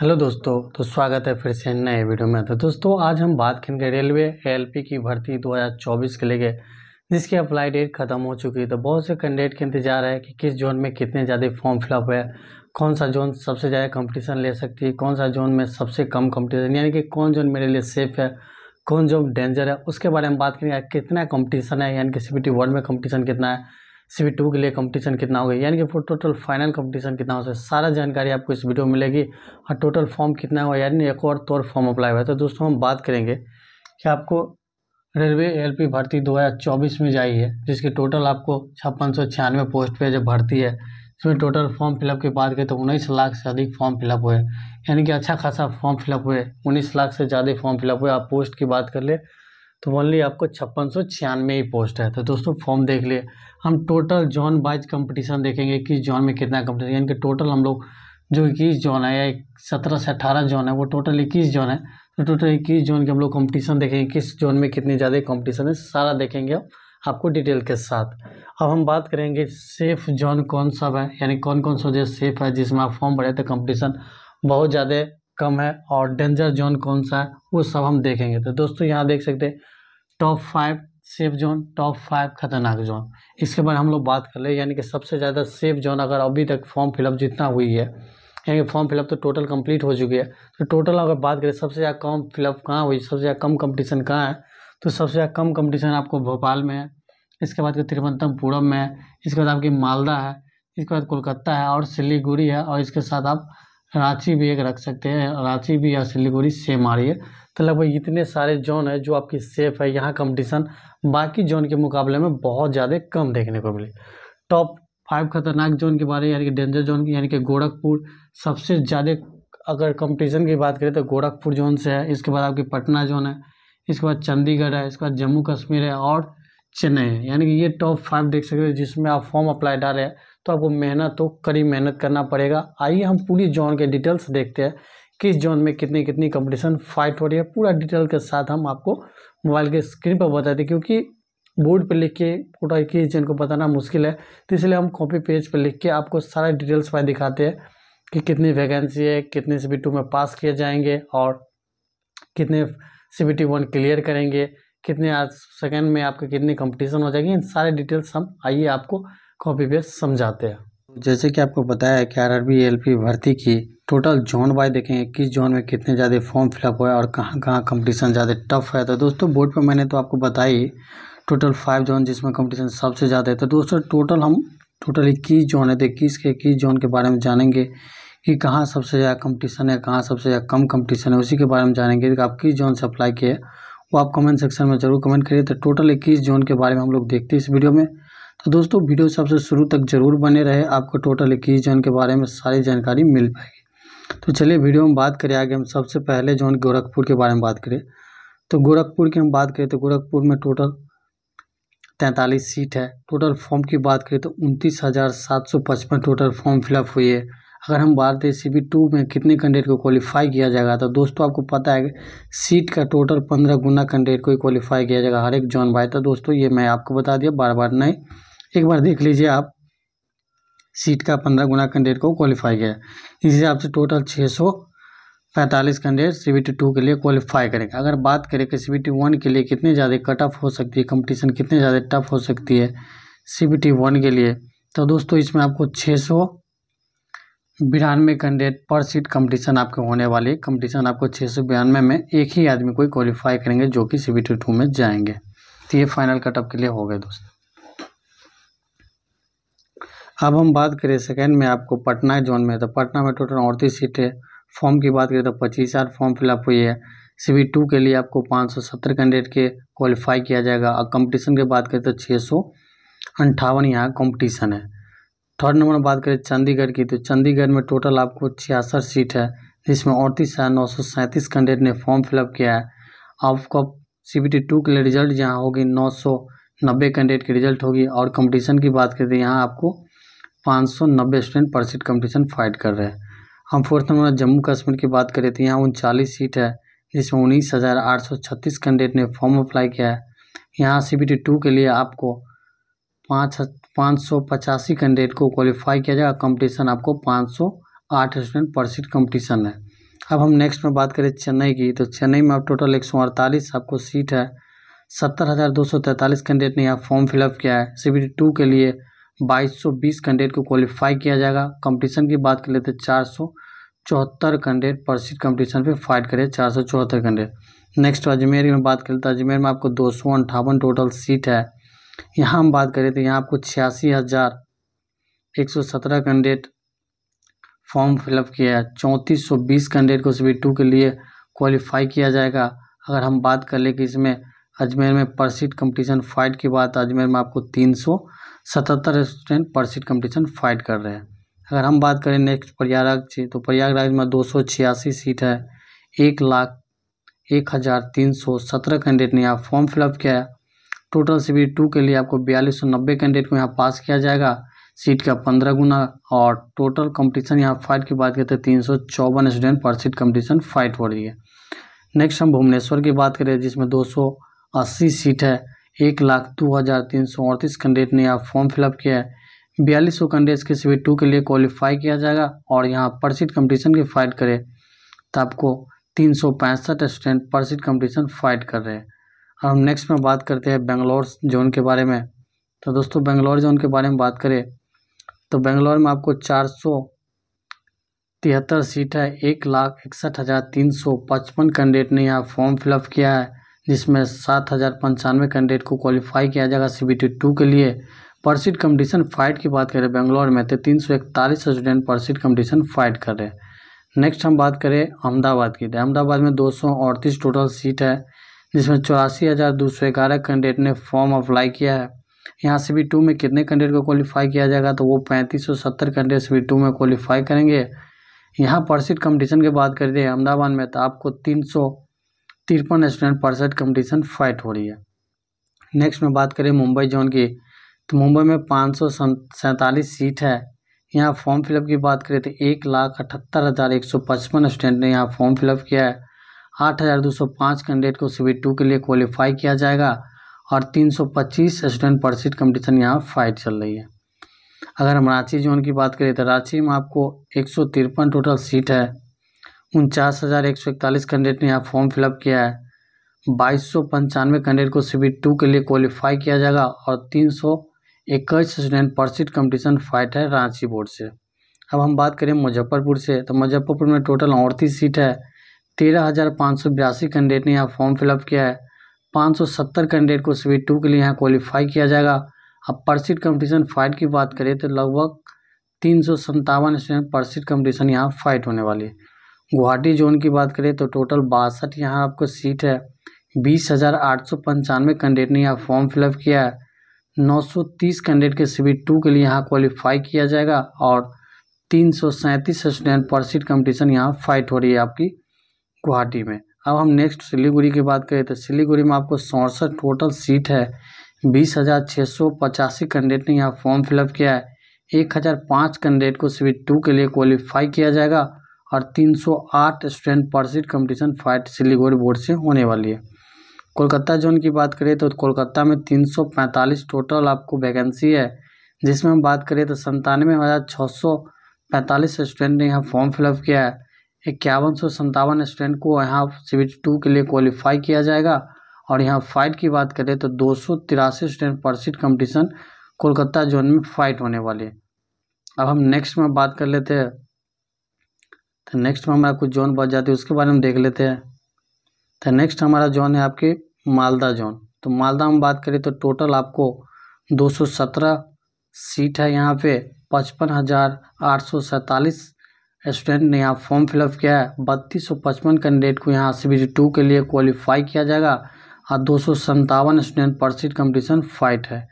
hello दोस्तों तो स्वागत है फिर से नए वीडियो में तो दोस्तों आज हम बात करेंगे रेलवे एएलपी की भर्ती 2024 के लिए जिसकी अप्लाई डेट खत्म हो चुकी है तो बहुत से कैंडिडेट के इंतजार है कि किस जोन में कितने ज़्यादा फॉर्म फिलअप है कौन सा जोन सबसे ज़्यादा कंपटीशन ले सकती है कौन सा जोन में सबसे कम कंपटीशन यानी कि कौन जोन मेरे लिए सेफ़ है कौन जोन डेंजर है उसके बारे में बात करेंगे कितना कॉम्पिटिशन है यानी कि सी वर्ल्ड में कॉम्पिटिशन कितना है सी बी टू के लिए कंपटीशन कितना होगा यानी कि फोर टोटल फाइनल कंपटीशन कितना हो सारा जानकारी आपको इस वीडियो में मिलेगी और टोटल फॉर्म कितना हुआ यानी एक और तौर फॉर्म अप्लाई हुआ है तो दोस्तों हम बात करेंगे कि आपको रेलवे एल भर्ती दो में जाई है जिसकी टोटल आपको छप्पन सौ छियानवे पोस्ट पर जो भर्ती है इसमें टोटल फॉर्म फिलअप की बात करें तो उन्नीस लाख से अधिक फॉर्म फिलअप हुए यानी कि अच्छा खासा फॉर्म फिलअप हुए उन्नीस लाख से ज़्यादा फॉर्म फिलअप हुए आप पोस्ट की बात कर ले तो ओनली आपको छप्पन सौ छियानवे ही पोस्ट है तो दोस्तों फॉर्म देख लिए हम टोटल जॉन वाइज कंपटीशन देखेंगे किस जॉन में कितना कंपटीशन यानी कि टोटल हम लोग जो इक्कीस जॉन है या सत्रह से अठारह जॉन है वो टोटल इक्कीस जॉन है तो टोटल इक्कीस जॉन के हम लोग कॉम्पिटिशन देखेंगे किस जॉन में कितनी ज़्यादा कॉम्पिटिशन है सारा देखेंगे हम आपको डिटेल के साथ अब हम बात करेंगे सेफ जॉन कौन सा है यानी कौन कौन सा जो सेफ है जिसमें आप फॉर्म भरे तो कंपटीशन बहुत ज़्यादा कम है और डेंजर जोन कौन सा है वो सब हम देखेंगे तो दोस्तों यहाँ देख सकते हैं top five safe zone top five खतरनाक जोन इसके बारे हम लोग बात कर ले यानी कि सबसे ज़्यादा सेफ जोन अगर अभी तक फॉर्म फिलअप जितना हुई है यानी कि फॉर्म फिलअप तो टोटल कंप्लीट हो चुकी है तो टोटल अगर बात करें सबसे ज़्यादा कम फिलअप कहाँ हुई सबसे ज़्यादा कम कंपटीशन कहाँ है तो सबसे ज़्यादा कम कंपटीशन आपको भोपाल में है इसके बाद तिरुवनंतपुरम में है इसके बाद आपकी मालदा है इसके बाद कोलकाता है और सिलीगुड़ी है और इसके साथ आप रांची भी एक रख सकते हैं रांची भी या सिलीगुड़ी सेम आ रही है तो लगभग इतने सारे जोन है जो आपकी सेफ है यहाँ कंपटीशन बाकी जोन के मुकाबले में बहुत ज़्यादा कम देखने को मिली टॉप फाइव खतरनाक जोन के बारे यानी कि डेंजर जोन की यानी कि गोरखपुर सबसे ज़्यादा अगर कंपटीशन की बात करें तो गोरखपुर जोन से है इसके बाद आपकी पटना जोन है इसके बाद चंडीगढ़ है इसके बाद जम्मू कश्मीर है और चेन्नई है यानी कि ये टॉप फाइव देख सकते हो जिसमें आप फॉर्म अप्लाई डाले तो आपको मेहनत तो कड़ी मेहनत करना पड़ेगा आइए हम पूरी जोन के डिटेल्स देखते हैं किस जोन में कितनी कितनी कंपटीशन फाइट हो रही है पूरा डिटेल के साथ हम आपको मोबाइल के स्क्रीन पर बताते हैं क्योंकि बोर्ड पर लिख के पूरा किस जन को बताना मुश्किल है तो इसलिए हम कॉपी पेज पर लिख के आपको सारा डिटेल्स वाई दिखाते हैं कि कितनी वैकेंसी है कितने सी में पास किए जाएंगे और कितने सी बी क्लियर करेंगे कितने आज सेकेंड में आपके कितनी कंपटीशन हो जाएगी इन सारे डिटेल्स हम आइए आपको कॉपी पे समझाते हैं जैसे कि आपको बताया कि आर आर भर्ती की टोटल जोन वाइज देखेंगे किस जोन में कितने ज़्यादा फॉर्म फिलअप हुआ है और कहाँ कहाँ कंपटीशन ज़्यादा टफ है तो दोस्तों बोर्ड पर मैंने तो आपको बताई टोटल फाइव जोन जिसमें कंपटीशन सबसे ज़्यादा है तो दोस्तों टोटल हम टोटल इक्कीस जोन है तो इक्कीस के इक्कीस जोन के बारे में जानेंगे कि कहाँ सबसे ज़्यादा कंपटीशन है कहाँ सबसे ज़्यादा कम कंपटीशन है उसी के बारे में जानेंगे कि तो आप किस जोन से अप्लाई किए वो आप कमेंट सेक्शन में जरूर कमेंट करिए तो टोटल इक्कीस जोन के बारे में हम लोग देखते हैं इस वीडियो में तो दोस्तों वीडियो सबसे शुरू तक ज़रूर बने रहे आपको टोटल इक्कीस जोन के बारे में सारी जानकारी मिल पाएगी तो चलिए वीडियो में बात करें आगे हम सबसे पहले जोन गोरखपुर के बारे में बात करें तो गोरखपुर की हम बात करें तो गोरखपुर में टोटल तैंतालीस सीट है टोटल फॉर्म की बात करें तो उनतीस हज़ार सात सौ पचपन टोटल फॉर्म फिलअप हुई है अगर हम बात करें सी टू में कितने कैंडिडेट को क्वालिफाई किया जाएगा तो दोस्तों आपको पता है सीट का टोटल पंद्रह गुना कैंडिडेट को ही क्वालिफाई किया जाएगा हर एक जॉन बाय तो दोस्तों ये मैं आपको बता दिया बार बार नहीं एक बार देख लीजिए आप सीट का पंद्रह गुना कैंडिडेट को क्वालिफाई किया इस हिसाब से टोटल छः सौ पैंतालीस candidate C B T two के लिए क्वालिफाई करेंगे अगर बात करें कि सी बी टी वन के लिए कितने ज़्यादा कट ऑफ हो सकती है कंपटीशन कितने ज़्यादा टफ हो सकती है सी बी टी वन के लिए तो दोस्तों इसमें आपको छः सौ बिरानवे कैंडिडेट पर सीट कंपटीशन आपके होने वाली है कंपटीशन आपको छः सौ बयानवे में एक ही आदमी कोई क्वालिफाई करेंगे जो कि सी टू में जाएंगे तो ये फाइनल कटअप के लिए हो गए दोस्तों अब हम बात करें सेकेंड में आपको पटना जोन में तो पटना में टोटल अड़तीस सीटें फॉर्म की बात करें तो पच्चीस हज़ार फॉर्म फिलअप हुई है सी टू के लिए आपको पाँच सौ सत्तर कैंडिडेट के क्वालिफाई किया जाएगा और कंपटीशन की बात करें तो छः सौ अंठावन यहाँ कंपटीशन है थर्ड नंबर में बात करें चंडीगढ़ की तो चंडीगढ़ में टोटल आपको छियासठ सीट है जिसमें अड़तीस हज़ार नौ सौ सैंतीस कैंडिडेट ने फॉर्म फिलअप किया है आपका सी बी टी टू के लिए रिजल्ट जहाँ होगी नौ सौ नब्बे कैंडिडेट की रिजल्ट होगी और कंपटीशन की बात करें तो यहाँ आपको पाँच सौ नब्बे स्टूडेंट पर सीट कम्पटिशन फाइट कर रहे हैं हम फोर्थ नंबर जम्मू कश्मीर की बात करें तो यहाँ उनचालीस सीट है जिसमें उन्नीस हज़ार आठ सौ छत्तीस कैंडिडेट ने फॉर्म अप्लाई किया है यहाँ सी बी टी टू के लिए आपको पाँच पाँच सौ पचासी कैंडिडेट को क्वालिफाई किया जाएगा कंपटीशन आपको पाँच सौ आठ स्टूडेंट पर सीट कम्पटिशन है अब हम नेक्स्ट में बात करें चेन्नई की तो चेन्नई में अब टोटल एक सौ अड़तालीस आपको सीट है सत्तर हज़ार दो सौ तैंतालीस कैंडिडेट ने यहाँ फॉर्म फिलअप किया है सी बी टू के लिए बाईस सौ बीस कैंडिडेट को क्वालिफाई किया जाएगा कंपटीशन की बात कर लेते हैं चार सौ चौहत्तर कैंडिडेट पर सीट कम्पटिशन पर फाइट करे चार सौ चौहत्तर कैंडिडेट नेक्स्ट अजमेर में बात करते तो अजमेर में आपको दो सौ अंठावन टोटल सीट है यहाँ हम बात करें तो यहाँ आपको छियासी हज़ार एक सौ सत्रह कैंडिडेट फॉर्म फिलअप किया है चौंतीस सौ बीस कैंडिडेट को सी टू के लिए क्वालिफाई किया जाएगा अगर हम बात कर लें कि इसमें अजमेर में पर सीट कम्पटिशन फाइट की बात अजमेर में आपको तीन सौ सतहत्तर स्टूडेंट पर सीट कम्पटिशन फाइट कर रहे हैं अगर हम बात करें नेक्स्ट प्रयागराज की तो प्रयागराज में दो सौ छियासी सीट है एक लाख एक हज़ार तीन सौ सत्रह कैंडिडेट ने यहाँ फॉर्म फिलअप किया है टोटल सी बी टू के लिए आपको बयालीस सौ नब्बे कैंडिडेट को यहाँ पास किया जाएगा सीट का पंद्रह गुना और टोटल कंपटीशन यहाँ फाइट की बात करते हैं तीन सौ चौवन स्टूडेंट पर सीट कंपटीशन फाइट हो रही है नेक्स्ट हम भुवनेश्वर की बात करें जिसमें दो सौ अस्सी सीट है एक लाख दो हज़ार तीन सौ अड़तीस कैंडिडेट ने यहाँ फॉर्म फिलअप किया है बयालीस सौ कैंडिडेट्स के सी टू के लिए क्वालिफाई किया जाएगा और यहाँ पर सीट कम्पटीशन की फाइट करे तो आपको तीन सौ पैंसठ स्टूडेंट पर सीट कंपटीशन फाइट कर रहे हैं हम नेक्स्ट में बात करते हैं बेंगलोर जोन के बारे में तो दोस्तों बेंगलोर जोन के बारे में बात करें तो बेंगलोर में आपको चार सौ तिहत्तर सीट है एक लाख इकसठ हज़ार तीन सौ पचपन कैंडिडेट ने यहाँ फॉर्म फिलअप किया है जिसमें सात हज़ार पंचानवे कैंडिडेट को क्वालिफाई किया जाएगा सी बी टी टू के लिए पर सीट कम्पटिशन फाइट की बात करें बेंगलोर में तो तीन सौ इकतालीस स्टूडेंट पर सीट कम्पटिशन फाइट कर रहे हैं नेक्स्ट हम बात करें अहमदाबाद की तो अहमदाबाद में दो सौ अड़तीस टोटल सीट है जिसमें चौरासी हज़ार दो सौ ग्यारह कैंडिडेट ने फॉर्म अप्लाई किया है यहाँ से भी टू में कितने कैंडिडेट को क्वालिफाई किया जाएगा तो वो पैंतीस सौ सत्तर कैंडिडेट भी टू में क्वालिफाई करेंगे यहाँ परसिट कंपटीशन की बात करिए अहमदाबाद में तो आपको तीन सौ तिरपन स्टूडेंट परसेंट कम्पटिशन फाइट हो रही है नेक्स्ट में बात करें मुंबई जोन की तो मुंबई में पाँच सौ सैंतालीस सीट है यहाँ फॉर्म फिलअप की बात करें तो एक लाख अठहत्तर हज़ार एक सौ पचपन स्टूडेंट ने यहाँ फॉर्म फिलअप किया है आठ हज़ार दो सौ पाँच कैंडिडेट को सी टू के लिए क्वालिफाई किया जाएगा और तीन सौ पच्चीस स्टूडेंट पर सीट कम्पटिशन यहाँ फाइट चल रही है अगर हम रांची जोन की बात करें तो रांची में आपको एक सौ तिरपन टोटल सीट है उनचास हज़ार एक सौ इकतालीस कैंडिडेट ने यहाँ फॉर्म फिलअप किया है बाईस सौ पंचानवे कैंडिडेट को सी टू के लिए क्वालिफाई किया जाएगा और तीन सौ इक्कीस स्टूडेंट पर सीट कम्पटिशन फाइट है रांची बोर्ड से अब हम बात करें मुजफ्फरपुर से तो मुजफ्फरपुर में टोटल अड़तीस सीट है तेरह हज़ार पाँच सौ बयासी कैंडिडेट ने यहाँ फॉर्म फिलअप किया है पाँच सौ सत्तर कैंडिडेट को सी टू के लिए यहाँ क्वालिफाई किया जाएगा अब परसिट कंपटीशन फाइट की बात करें तो लगभग तीन सौ संतावन स्टूडेंट परसिट कम्पटिशन यहाँ फाइट होने वाली है गुवाहाटी जोन की बात करें तो टोटल बासठ यहाँ आपको सीट है बीस हज़ार आठ सौ पंचानवे कैंडिडेट ने यहाँ फॉर्म फिलअप किया है नौ सौ तीस कैंडिडेट के सी टू के लिए यहाँ क्वालिफाई किया जाएगा और तीन सौ सैंतीस स्टूडेंट पर सीट यहाँ फाइट हो रही है आपकी गुवाहाटी में अब हम नेक्स्ट सिलीगुड़ी की बात करें तो सिलीगुड़ी में आपको सड़सठ टोटल सीट है बीस हज़ार छः सौ पचासी कैंडिडेट ने यहाँ फॉर्म फिलअप किया है एक हज़ार पाँच कैंडिडेट को सीट टू के लिए क्वालिफाई किया जाएगा और तीन सौ आठ स्टूडेंट पर seat competition fight Siliguri board से होने वाली है कोलकाता जोन की बात करें तो कोलकाता में तीन सौ पैंतालीस टोटल आपको वैकेंसी है जिसमें हम बात करें तो संतानवे हज़ार छः सौ पैंतालीस स्टूडेंट ने यहाँ फॉर्म फिलअप किया है इक्यावन सौ संतावन स्टूडेंट को यहाँ सीबीटी टू के लिए क्वालिफाई किया जाएगा और यहाँ फाइट की बात करें तो दो सौ तिरासी स्टूडेंट पर सीट कम्पटिशन कोलकाता जोन में फाइट होने वाली है अब हम नेक्स्ट में बात कर लेते हैं तो नेक्स्ट में हमारा कुछ जोन बच जाती है उसके बारे में देख लेते हैं तो नेक्स्ट हमारा जोन है आपके मालदा जोन तो मालदा में बात करें तो टोटल आपको सत्रह सीट है यहाँ पे पचपन हज़ार आठ सौ सैंतालीस स्टूडेंट ने यहाँ फॉर्म फिलअप किया है बत्तीस सौ पचपन कैंडिडेट को यहाँ सी टू के लिए क्वालिफाई किया जाएगा और हाँ, दो सौ स्टूडेंट पर सीट कम्पटिशन फाइट है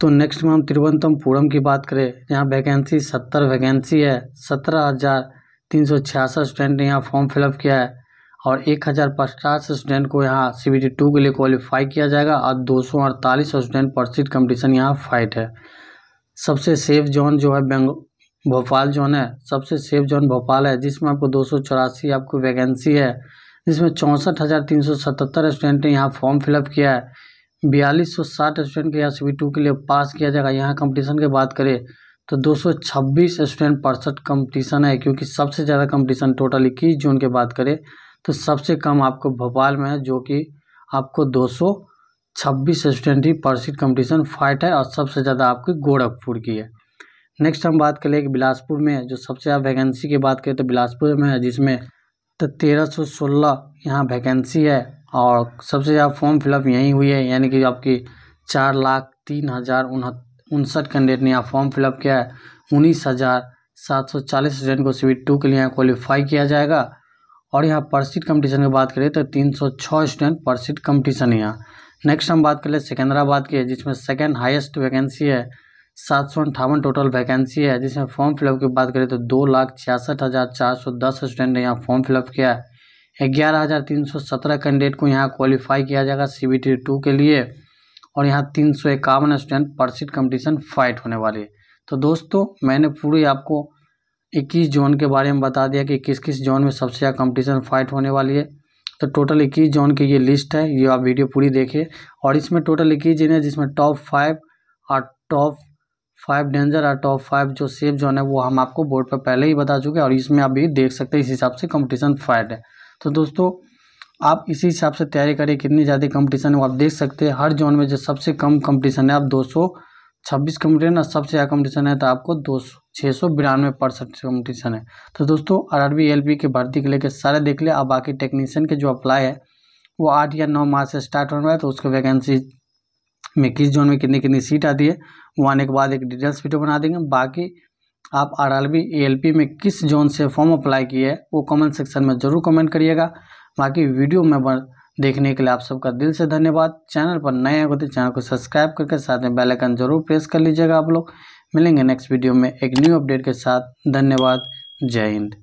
तो नेक्स्ट में हम तिरुवंतमपुरम की बात करें यहाँ वैकेंसी सत्तर वैकेंसी है सत्रह हज़ार तीन सौ छियासठ स्टूडेंट ने यहाँ फॉर्म फिलअप किया है और एक हज़ार पचास स्टूडेंट को यहाँ सी बी टू के लिए क्वालिफाई किया जाएगा और दो सौ अड़तालीस स्टूडेंट पर सीट कम्पटिशन यहाँ फाइट है सबसे सेफ जोन जो है बेंग भोपाल जोन है सबसे सेफ जोन भोपाल है जिसमें आपको दो सौ चौरासी आपको वैकेंसी है जिसमें चौंसठ हज़ार तीन सौ सतहत्तर स्टूडेंट ने यहाँ फॉर्म फिलअप किया है बयालीस सौ साठ स्टूडेंट के यहाँ सी टू के लिए पास किया जाएगा यहाँ कंपटीशन की बात करें तो दो सौ छब्बीस स्टूडेंट परसठ कम्पटिशन है क्योंकि सबसे ज़्यादा कंपटीशन टोटल इक्कीस जून की बात करें तो सबसे कम आपको भोपाल में है जो कि आपको दो सौ छब्बीस स्टूडेंट ही परसेंट कंपटीशन फाइट है और सबसे ज़्यादा आपकी गोरखपुर की है नेक्स्ट हम बात करें कि बिलासपुर में जो सबसे ज़्यादा वैकेंसी की बात करें तो बिलासपुर में है जिसमें तो तेरह सौ सोलह यहाँ वैकेंसी है और सबसे ज़्यादा फॉर्म फिलअप यहीं हुई है यानी कि आपकी चार लाख तीन हज़ार उनसठ कैंडिडेट ने यहाँ फॉर्म फिलअप किया है उन्नीस हज़ार सात सौ चालीस स्टूडेंट को सीवी टू के लिए यहाँ क्वालिफाई किया जाएगा और यहाँ पर सीट कम्पटिशन की बात करें तो तीन सौ छः स्टूडेंट पर सीट कम्पटिशन यहाँ नेक्स्ट हम बात कर ले सिकंदराबाद की जिसमें सेकेंड हाइस्ट वैकेंसी है सात सौ अंठावन टोटल वैकेंसी है जिसमें फॉर्म फिलअप की बात करें तो दो लाख छियासठ हज़ार चार सौ दस स्टूडेंट ने यहाँ फॉर्म फिलअप किया है ग्यारह हज़ार तीन सौ सत्रह कैंडिडेट को यहाँ क्वालिफाई किया जाएगा सी बी टी टू के लिए और यहाँ तीन सौ इक्यावन स्टूडेंट पर सीट कम्पटिशन फाइट होने वाली है तो दोस्तों मैंने पूरी आपको इक्कीस जोन के बारे में बता दिया कि किस किस जोन में सबसे ज़्यादा कम्पटिशन फाइट होने वाली है तो टोटल इक्कीस जोन की ये लिस्ट है ये आप वीडियो पूरी देखिए और इसमें टोटल इक्कीस जिन है जिसमें टॉप फाइव और टॉप फाइव डेंजर और टॉप फाइव जो सेफ जोन है वो हम आपको बोर्ड पर पहले ही बता चुके हैं और इसमें आप भी देख सकते हैं इस हिसाब से कंपटीशन फाइट है तो दोस्तों आप इसी हिसाब से तैयारी करिए कितनी ज़्यादा कंपटीशन है वो आप देख सकते हैं हर जोन में जो सबसे कम कंपटीशन है आप दो सौ छब्बीस कंपटीशन और सबसे ज़्यादा कंपटीशन है तो आपको दो सौ छः सौ बिरानवे परसेंट कम्पटीशन है तो दोस्तों R R B L P के भर्ती के लेकर सारे देख ले अब बाकी टेक्नीशियन के जो अप्लाई है वो आठ या नौ मार्च से स्टार्ट होने वाला है तो उसका वैकेंसी में किस जोन में कितनी कितनी सीट आती है वो आने के बाद एक डिटेल्स वीडियो बना देंगे बाकी आप R R B L P में किस जोन से फॉर्म अप्लाई किए है वो कमेंट सेक्शन में ज़रूर कमेंट करिएगा बाकी वीडियो में देखने के लिए आप सबका दिल से धन्यवाद चैनल पर नए आए तो चैनल को सब्सक्राइब करके साथ में बेल आइकन जरूर प्रेस कर लीजिएगा आप लोग मिलेंगे नेक्स्ट वीडियो में एक न्यू अपडेट के साथ धन्यवाद जय हिंद